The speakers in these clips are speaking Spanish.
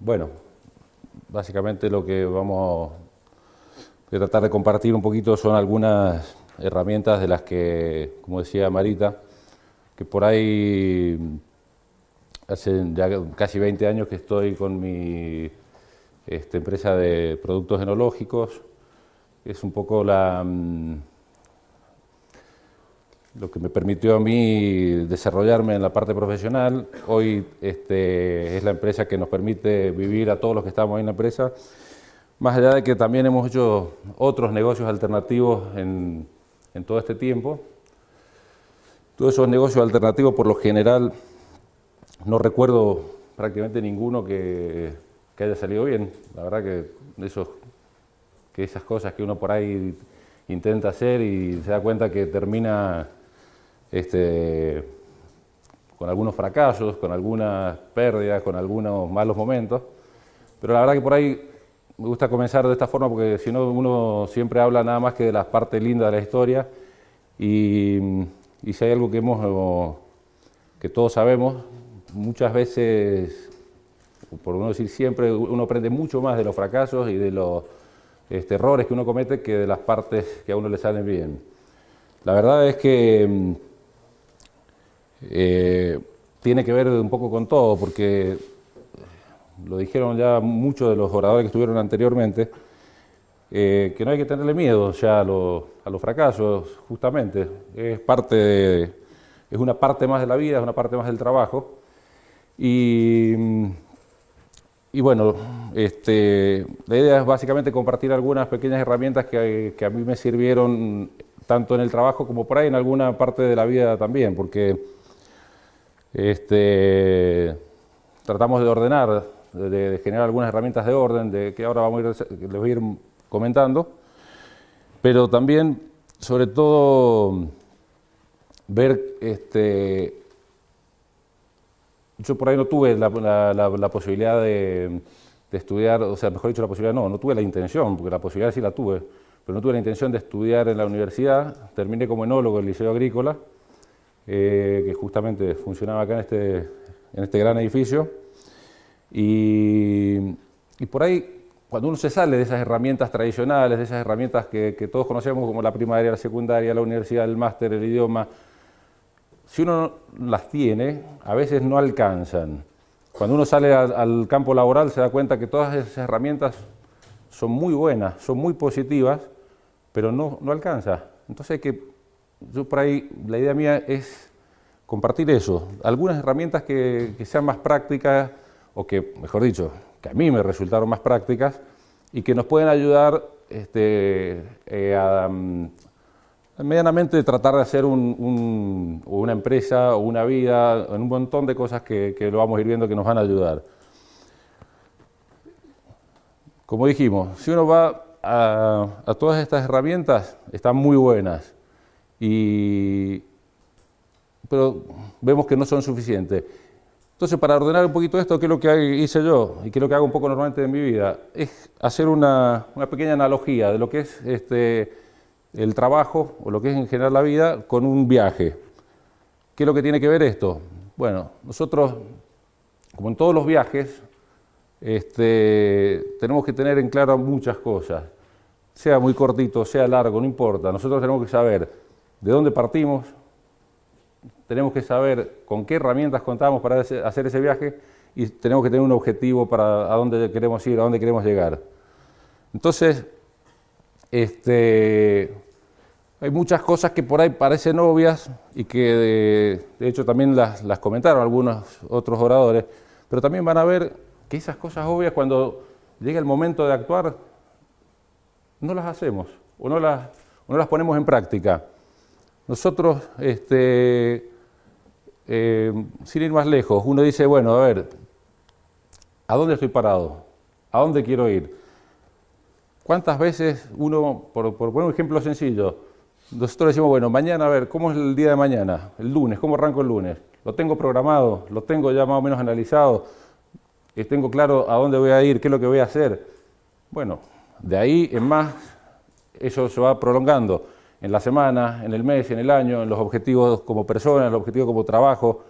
Bueno, básicamente lo que vamos a tratar de compartir un poquito son algunas herramientas de las que, como decía Marita, que por ahí hace ya casi 20 años que estoy con mi este, empresa de productos enológicos. Es un poco la... Mm, lo que me permitió a mí desarrollarme en la parte profesional. Hoy este, es la empresa que nos permite vivir a todos los que estamos ahí en la empresa. Más allá de que también hemos hecho otros negocios alternativos en, todo este tiempo. Todos esos negocios alternativos, por lo general, no recuerdo prácticamente ninguno que, haya salido bien. La verdad que, esos, que esas cosas que uno por ahí intenta hacer y se da cuenta que termina este, con algunos fracasos, con algunas pérdidas, con algunos malos momentos, pero la verdad que por ahí me gusta comenzar de esta forma porque si no uno siempre habla nada más que de las partes lindas de la historia y, si hay algo que hemos que todos sabemos muchas veces por no decir siempre uno aprende mucho más de los fracasos y de los este, errores que uno comete que de las partes que a uno le salen bien la verdad es que mm, eh, tiene que ver un poco con todo, porque lo dijeron ya muchos de los oradores que estuvieron anteriormente, eh, que no hay que tenerle miedo ya a, los, a los fracasos, justamente. Es, parte es una parte más de la vida, es una parte más del trabajo. Y, bueno, este, la idea es básicamente compartir algunas pequeñas herramientas que, que a mí me sirvieron tanto en el trabajo como por ahí en alguna parte de la vida también, porque este, tratamos de ordenar, de, generar algunas herramientas de orden, de que ahora vamos a ir, les voy a ir comentando, pero también, sobre todo, ver, este, yo por ahí no tuve la, posibilidad de, de, estudiar, o sea, mejor dicho, la posibilidad no, no tuve la intención, porque la posibilidad sí la tuve, pero no tuve la intención de estudiar en la universidad, terminé como enólogo en el Liceo Agrícola, eh, que justamente funcionaba acá en este, en este gran edificio. Y, y, por ahí, cuando uno se sale de esas herramientas tradicionales, de esas herramientas que, todos conocemos como la primaria, la secundaria, la universidad, el máster, el idioma, si uno las tiene, a veces no alcanzan. Cuando uno sale al campo laboral se da cuenta que todas esas herramientas son muy buenas, son muy positivas, pero no, no alcanza. Entonces hay que yo por ahí, la idea mía es compartir eso, algunas herramientas que, sean más prácticas, o que, mejor dicho, que a mí me resultaron más prácticas, y que nos pueden ayudar este, eh, a, mm, medianamente tratar de hacer un, una empresa o una vida, en un montón de cosas que, lo vamos a ir viendo que nos van a ayudar. Como dijimos, si uno va a todas estas herramientas, están muy buenas. Y, pero vemos que no son suficientes. Entonces, para ordenar un poquito esto, ¿qué es lo que hice yo? Y qué es lo que hago un poco normalmente en mi vida, es hacer una, pequeña analogía de lo que es este, el trabajo o lo que es en general la vida con un viaje. ¿Qué es lo que tiene que ver esto? Bueno, nosotros, como en todos los viajes, este, tenemos que tener en claro muchas cosas, sea muy cortito, sea largo, no importa, nosotros tenemos que saber de dónde partimos, tenemos que saber con qué herramientas contamos para hacer ese viaje y tenemos que tener un objetivo para a dónde queremos ir, a dónde queremos llegar. Entonces, este, hay muchas cosas que por ahí parecen obvias y que de, hecho también las, comentaron algunos otros oradores, pero también van a ver que esas cosas obvias cuando llega el momento de actuar, no las hacemos o no las, o no las ponemos en práctica. Nosotros, este, eh, sin ir más lejos, uno dice, bueno, a ver, ¿a dónde estoy parado? ¿A dónde quiero ir? ¿Cuántas veces uno, por, poner un ejemplo sencillo, nosotros decimos, bueno, mañana, a ver, ¿cómo es el día de mañana? El lunes, ¿cómo arranco el lunes? Lo tengo programado, lo tengo ya más o menos analizado, y eh, tengo claro a dónde voy a ir, qué es lo que voy a hacer. Bueno, de ahí en más, eso se va prolongando en la semana, en el mes, en el año, en los objetivos como persona, en los objetivos como trabajo.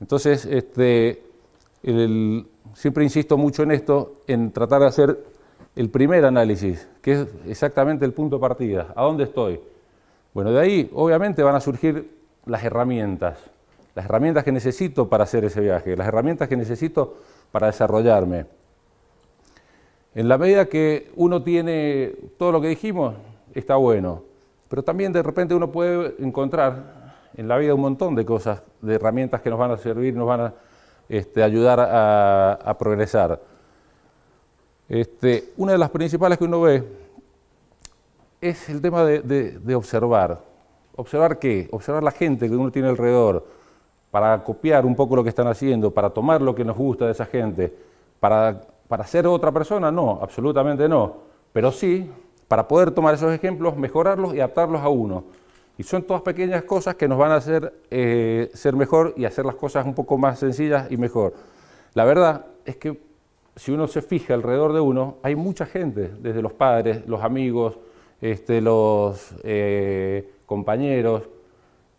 Entonces, este, siempre insisto mucho en esto, en tratar de hacer el primer análisis, que es exactamente el punto de partida, ¿a dónde estoy? Bueno, de ahí obviamente van a surgir las herramientas, las herramientas que necesito para hacer ese viaje, las herramientas que necesito para desarrollarme. En la medida que uno tiene todo lo que dijimos, está bueno. Pero también de repente uno puede encontrar en la vida un montón de cosas, de herramientas que nos van a servir, nos van a este, ayudar a, progresar. Este, una de las principales que uno ve es el tema de, observar. ¿Observar qué? Observar la gente que uno tiene alrededor, para copiar un poco lo que están haciendo, para tomar lo que nos gusta de esa gente, para, para ser otra persona, no, absolutamente no. Pero sí para poder tomar esos ejemplos, mejorarlos y adaptarlos a uno. Y son todas pequeñas cosas que nos van a hacer eh, ser mejor y hacer las cosas un poco más sencillas y mejor. La verdad es que si uno se fija alrededor de uno, hay mucha gente, desde los padres, los amigos, este, los eh, compañeros,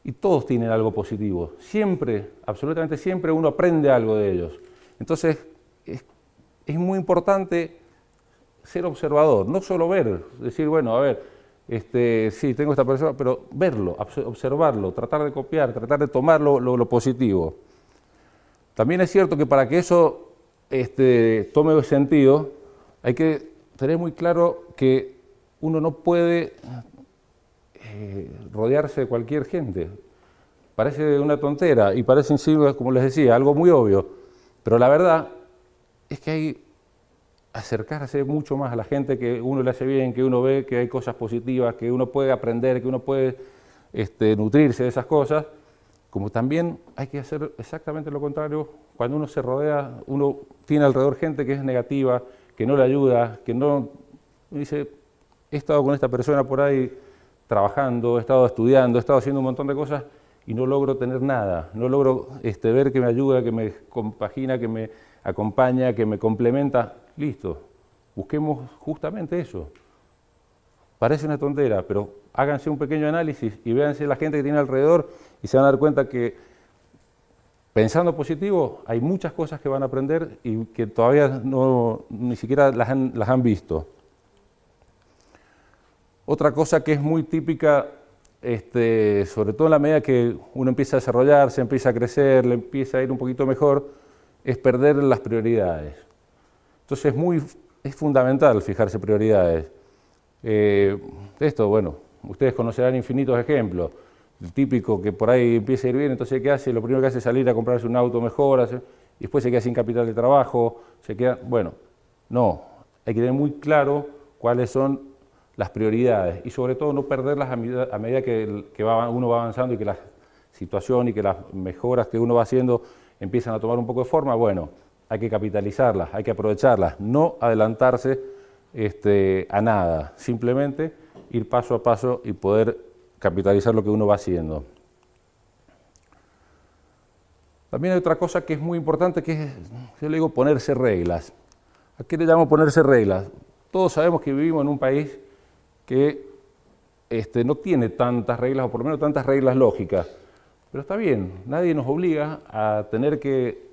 y todos tienen algo positivo. Siempre, absolutamente siempre, uno aprende algo de ellos. Entonces, es muy importante ser observador, no solo ver, decir, bueno, a ver, este, sí, tengo esta persona, pero verlo, observarlo, tratar de copiar, tratar de tomar lo, positivo. También es cierto que para que eso este, tome sentido, hay que tener muy claro que uno no puede eh, rodearse de cualquier gente. Parece una tontera y parece, como les decía, algo muy obvio. Pero la verdad es que hay acercarse mucho más a la gente que uno le hace bien, que uno ve que hay cosas positivas, que uno puede aprender, que uno puede este, nutrirse de esas cosas, como también hay que hacer exactamente lo contrario cuando uno se rodea, uno tiene alrededor gente que es negativa, que no le ayuda, que no dice, he estado con esta persona por ahí trabajando, he estado estudiando, he estado haciendo un montón de cosas y no logro tener nada, no logro este, ver que me ayuda, que me compagina, que me acompaña, que me complementa Listo. Busquemos justamente eso. Parece una tontera, pero háganse un pequeño análisis y véanse la gente que tiene alrededor y se van a dar cuenta que pensando positivo hay muchas cosas que van a aprender y que todavía no, ni siquiera las han, visto. Otra cosa que es muy típica, este, sobre todo en la medida que uno empieza a desarrollarse, empieza a crecer, le empieza a ir un poquito mejor, es perder las prioridades. Entonces es, muy, es fundamental fijarse prioridades. Eh, esto, bueno, ustedes conocerán infinitos ejemplos. El típico que por ahí empieza a ir bien, entonces ¿qué hace? Lo primero que hace es salir a comprarse un auto mejor, después se queda sin capital de trabajo, se queda... Bueno, no, hay que tener muy claro cuáles son las prioridades y sobre todo no perderlas a medida, que, uno va avanzando y que la situación y que las mejoras que uno va haciendo empiezan a tomar un poco de forma. Bueno, hay que capitalizarlas, hay que aprovecharlas, no adelantarse este, a nada, simplemente ir paso a paso y poder capitalizar lo que uno va haciendo. También hay otra cosa que es muy importante, que es, yo le digo, ponerse reglas. ¿A qué le llamo ponerse reglas? Todos sabemos que vivimos en un país que este, no tiene tantas reglas, o por lo menos tantas reglas lógicas. Pero está bien, nadie nos obliga a tener que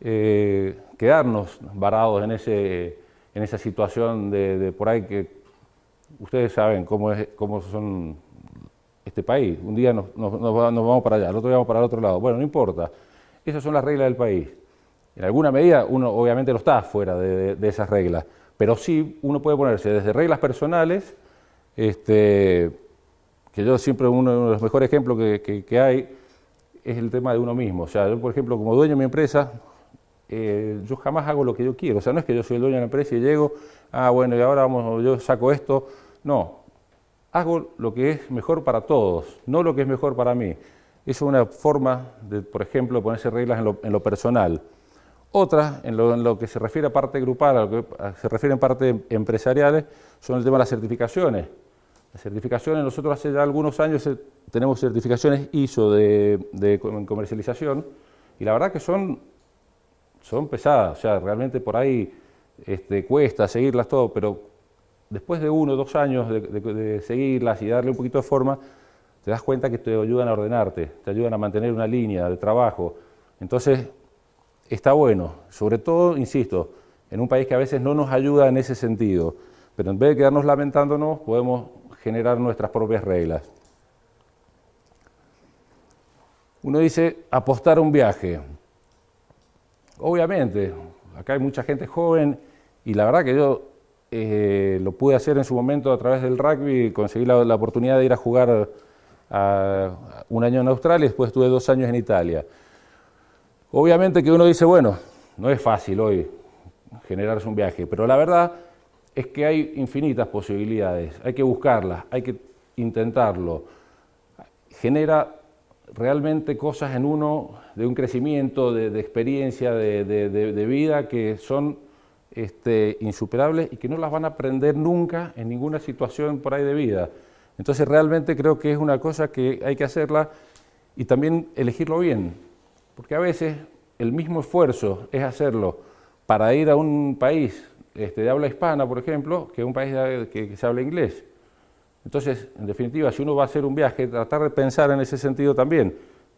eh, quedarnos varados en, ese, en esa situación de, por ahí que ustedes saben cómo, es, cómo son este país. Un día nos, vamos para allá, el otro día vamos para el otro lado. Bueno, no importa. Esas son las reglas del país. En alguna medida uno obviamente lo está fuera de, esas reglas, pero sí uno puede ponerse desde reglas personales, este, que yo siempre uno, de los mejores ejemplos que, que hay es el tema de uno mismo. O sea, yo por ejemplo como dueño de mi empresa eh, yo jamás hago lo que yo quiero. O sea, no es que yo soy el dueño de la empresa y llego, ah, bueno, y ahora vamos, yo saco esto. No, hago lo que es mejor para todos, no lo que es mejor para mí. es una forma de, por ejemplo, ponerse reglas en lo, personal. otra en lo, que se refiere a parte grupal, a lo que se refiere en parte empresariales, son el tema de las certificaciones. Las certificaciones, nosotros hace ya algunos años eh, tenemos certificaciones ISO de comercialización y la verdad que son son pesadas, o sea, realmente por ahí este, cuesta seguirlas todo, pero después de uno o dos años de, de, seguirlas y darle un poquito de forma, te das cuenta que te ayudan a ordenarte, te ayudan a mantener una línea de trabajo. Entonces, está bueno, sobre todo, insisto, en un país que a veces no nos ayuda en ese sentido, pero en vez de quedarnos lamentándonos, podemos generar nuestras propias reglas. Uno dice apostar un viaje obviamente, acá hay mucha gente joven y la verdad que yo eh, lo pude hacer en su momento a través del rugby, conseguí la, oportunidad de ir a jugar un año en Australia y después estuve dos años en Italia. Obviamente que uno dice, bueno, no es fácil hoy generarse un viaje, pero la verdad es que hay infinitas posibilidades, hay que buscarlas, hay que intentarlo. Genera realmente cosas en uno de un crecimiento, de, experiencia, de, vida que son este, insuperables y que no las van a aprender nunca en ninguna situación por ahí de vida. Entonces realmente creo que es una cosa que hay que hacerla y también elegirlo bien, porque a veces el mismo esfuerzo es hacerlo para ir a un país este, de habla hispana, por ejemplo, que un país que se habla inglés. Entonces, en definitiva, si uno va a hacer un viaje, tratar de pensar en ese sentido también,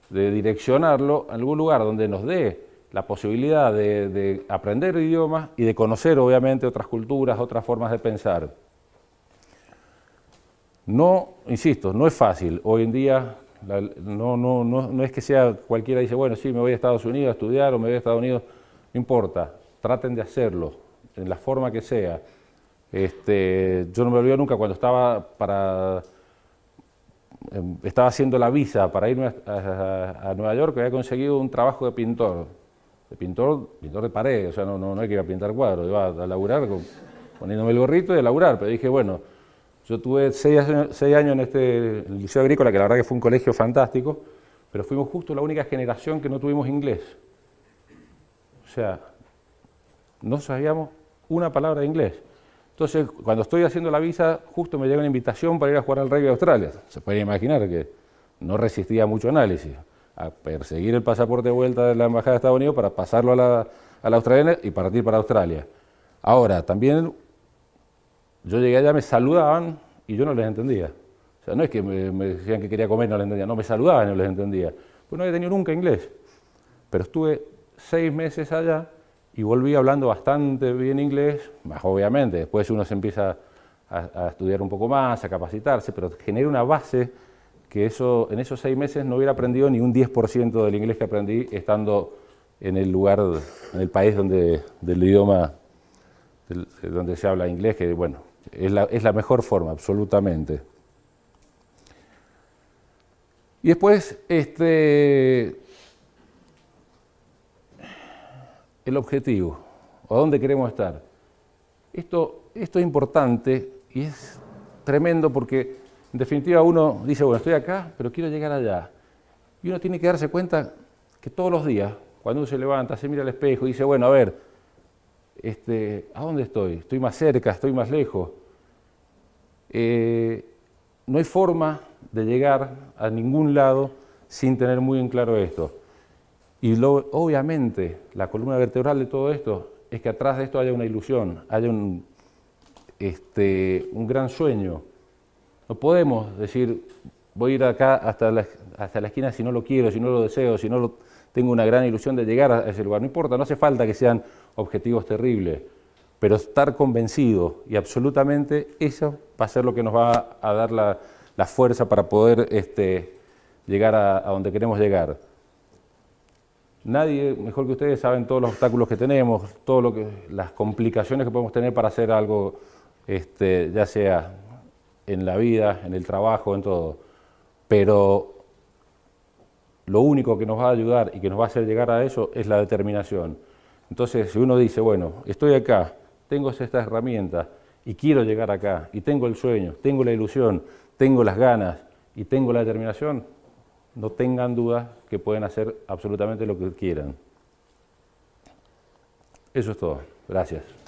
de direccionarlo a algún lugar donde nos dé la posibilidad de, aprender idiomas y de conocer, obviamente, otras culturas, otras formas de pensar. No, insisto, no es fácil. Hoy en día no, es que sea cualquiera dice, bueno, sí, me voy a Estados Unidos a estudiar o me voy a Estados Unidos, no importa, traten de hacerlo, en la forma que sea. Este, yo no me olvido nunca cuando estaba para em, estaba haciendo la visa para irme a, Nueva York, había conseguido un trabajo de pintor, de pintor, pintor de pared, o sea, no, no, hay que ir a pintar cuadros, iba a laburar poniéndome el gorrito y a laburar, pero dije, bueno, yo tuve seis, seis años en este Liceo Agrícola, que la verdad que fue un colegio fantástico, pero fuimos justo la única generación que no tuvimos inglés. O sea, no sabíamos una palabra de inglés. Entonces, cuando estoy haciendo la visa, justo me llega una invitación para ir a jugar al rugby de Australia. Se puede imaginar que no resistía mucho análisis a perseguir el pasaporte de vuelta de la Embajada de Estados Unidos para pasarlo a la, australiana y partir para Australia. Ahora, también yo llegué allá, me saludaban y yo no les entendía. O sea, no es que me, me decían que quería comer y no les entendía, no, me saludaban y no les entendía. Pues no había tenido nunca inglés. Pero estuve seis meses allá y volví hablando bastante bien inglés, más obviamente, después uno se empieza a, estudiar un poco más, a capacitarse, pero genera una base que eso, en esos seis meses no hubiera aprendido ni un 10% del inglés que aprendí estando en el lugar, en el país donde, del idioma donde se habla inglés, que bueno, es la, es la mejor forma, absolutamente. Y después, este, el objetivo, o dónde queremos estar. Esto, esto es importante y es tremendo porque en definitiva uno dice, bueno, estoy acá, pero quiero llegar allá. Y uno tiene que darse cuenta que todos los días, cuando uno se levanta, se mira al espejo y dice, bueno, a ver, este, ¿a dónde estoy? ¿Estoy más cerca? ¿Estoy más lejos? Eh, no hay forma de llegar a ningún lado sin tener muy en claro esto. Y lo, obviamente la columna vertebral de todo esto es que atrás de esto haya una ilusión, haya este, un, gran sueño. No podemos decir, voy a ir acá hasta la, hasta la esquina si no lo quiero, si no lo deseo, si no lo, tengo una gran ilusión de llegar a ese lugar. No importa, no hace falta que sean objetivos terribles, pero estar convencido y absolutamente eso va a ser lo que nos va a dar la, fuerza para poder este, llegar a donde queremos llegar. Nadie, mejor que ustedes, saben todos los obstáculos que tenemos, todas las complicaciones que podemos tener para hacer algo, este, ya sea en la vida, en el trabajo, en todo. Pero lo único que nos va a ayudar y que nos va a hacer llegar a eso es la determinación. Entonces, si uno dice, bueno, estoy acá, tengo estas herramientas y quiero llegar acá, y tengo el sueño, tengo la ilusión, tengo las ganas y tengo la determinación, no tengan dudas que pueden hacer absolutamente lo que quieran. Eso es todo. Gracias.